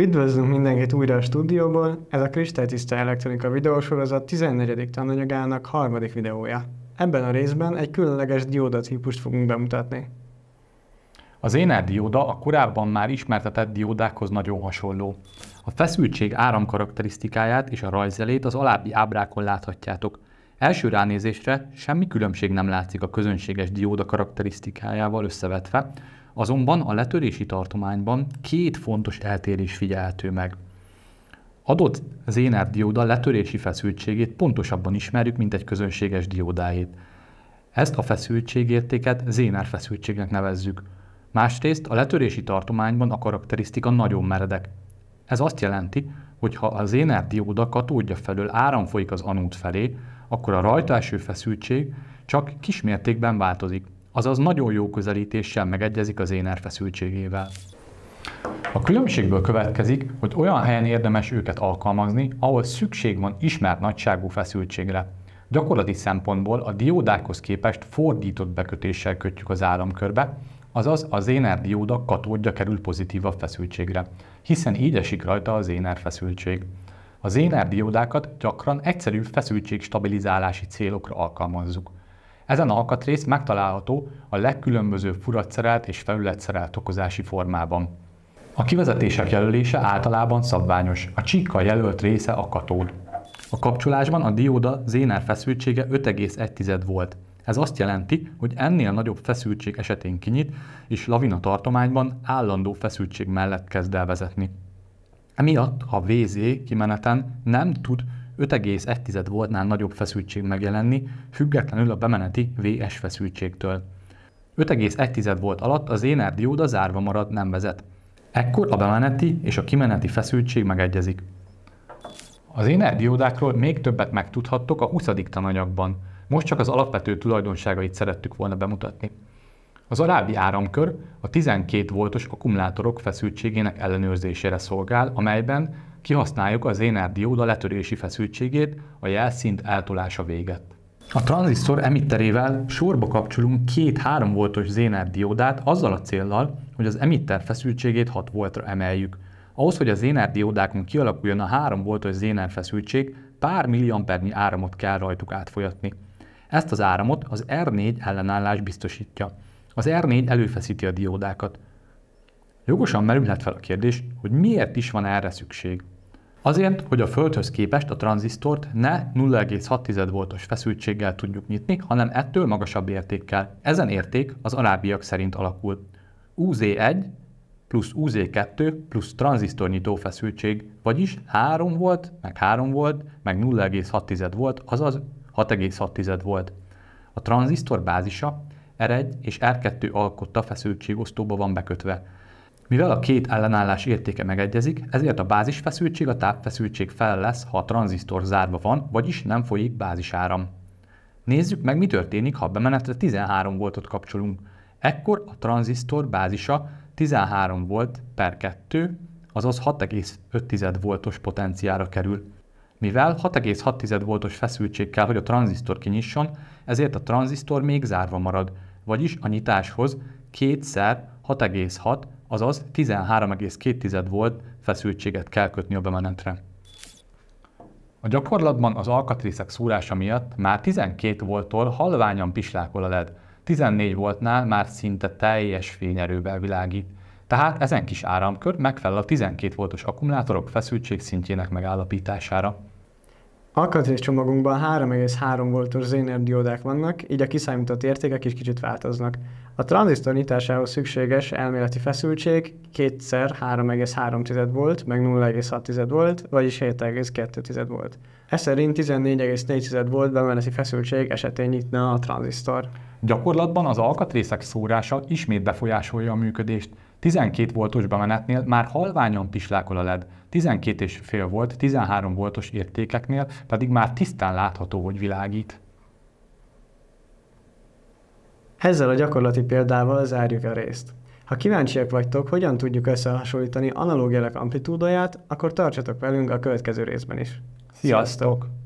Üdvözlünk mindenkit újra a stúdióból, ez a Kristálytiszta Elektronika videósorozat 14. tananyagának harmadik videója. Ebben a részben egy különleges dióda típust fogunk bemutatni. Az éner dióda a korábban már ismertetett diódákhoz nagyon hasonló. A feszültség áram karakterisztikáját és a rajzelét az alábbi ábrákon láthatjátok. Első ránézésre semmi különbség nem látszik a közönséges dióda karakterisztikájával összevetve, Azonban a letörési tartományban két fontos eltérés figyelhető meg. Adott Zener dióda letörési feszültségét pontosabban ismerjük, mint egy közönséges diódáét. Ezt a feszültségértéket Zener feszültségnek nevezzük. Másrészt a letörési tartományban a karakterisztika nagyon meredek. Ez azt jelenti, hogy ha a Zener dióda katódja felől áram folyik az anód felé, akkor a rajta eső feszültség csak kismértékben változik azaz nagyon jó közelítéssel megegyezik az éner feszültségével. A különbségből következik, hogy olyan helyen érdemes őket alkalmazni, ahol szükség van ismert nagyságú feszültségre. Gyakorlati szempontból a diódákhoz képest fordított bekötéssel kötjük az áramkörbe, azaz az éner dióda katódja kerül pozitívabb feszültségre, hiszen így esik rajta az éner feszültség. Az éner diódákat gyakran egyszerű feszültség stabilizálási célokra alkalmazzuk. Ezen alkatrész megtalálható a legkülönbözőbb furatszerelt és felületszerelt okozási formában. A kivezetések jelölése általában szabványos, a csíkkal jelölt része a katód. A kapcsolásban a dióda zénár feszültsége 5,1 volt. Ez azt jelenti, hogy ennél nagyobb feszültség esetén kinyit, és lavina tartományban állandó feszültség mellett kezd el vezetni. Emiatt a VZ kimeneten nem tud 5,1 voltnál nagyobb feszültség megjelenni, függetlenül a bemeneti VS feszültségtől. 5,1 volt alatt az éner dióda zárva marad, nem vezet. Ekkor a bemeneti és a kimeneti feszültség megegyezik. Az diódákról még többet megtudhattok a 20. tananyagban. Most csak az alapvető tulajdonságait szerettük volna bemutatni. Az alábbi áramkör a 12 voltos akkumulátorok feszültségének ellenőrzésére szolgál, amelyben Kihasználjuk az énár dióda letörési feszültségét a jelszint eltolása véget. A tranzisztor emitterével sorba kapcsolunk két 3 voltos zénár diódát azzal a céllal, hogy az emitter feszültségét 6 voltra emeljük. Ahhoz, hogy a zénár diódákon kialakuljon a 3 voltos zénár feszültség, pár milliampernyi áramot kell rajtuk átfolyatni. Ezt az áramot az R4 ellenállás biztosítja. Az R4 előfeszíti a diódákat. Jogosan merülhet fel a kérdés, hogy miért is van erre szükség. Azért, hogy a Földhöz képest a tranzisztort ne 0,6 voltos feszültséggel tudjuk nyitni, hanem ettől magasabb értékkel. Ezen érték az alábbiak szerint alakul. UZ1 plusz UZ2 plusz tranzisztornyitó feszültség, vagyis 3 volt, meg 3 volt, meg 0,6 volt, azaz 6,6 volt. A tranzisztor bázisa R1 és R2 alkotta feszültségosztóba van bekötve. Mivel a két ellenállás értéke megegyezik, ezért a bázisfeszültség a tápfeszültség fel lesz, ha a tranzisztor zárva van, vagyis nem folyik bázisáram. Nézzük meg, mi történik, ha bemenetre 13 voltot kapcsolunk. Ekkor a tranzisztor bázisa 13 volt per 2, azaz 6,5 voltos potenciára kerül. Mivel 6,6 voltos feszültség kell, hogy a tranzisztor kinyisson, ezért a tranzisztor még zárva marad, vagyis a nyitáshoz kétszer 6,6 azaz 13,2 volt feszültséget kell kötni a bemenetre. A gyakorlatban az alkatrészek szúrása miatt már 12 volttól halványan pislákol a LED, 14 voltnál már szinte teljes fényerővel világít, tehát ezen kis áramkör megfelel a 12 voltos akkumulátorok feszültség szintjének megállapítására. Alkatrészcsomagunkban 3,3 voltos Zener diódák vannak, így a kiszámított értékek is kicsit változnak. A tranzisztor nyitásához szükséges elméleti feszültség x 3,3 volt, meg 0,6 volt, vagyis 7,2 volt. Ez szerint 14,4 volt bemeneti feszültség esetén nyitna a tranzisztor. Gyakorlatban az alkatrészek szórása ismét befolyásolja a működést, 12 voltos bemenetnél már halványan pislákol a led, 12 és fél volt, 13 voltos értékeknél pedig már tisztán látható, hogy világít. Ezzel a gyakorlati példával zárjuk a részt. Ha kíváncsiak vagytok, hogyan tudjuk összehasonlítani analóg jelek amplitúdóját, akkor tartsatok velünk a következő részben is. Sziasztok! Sziasztok!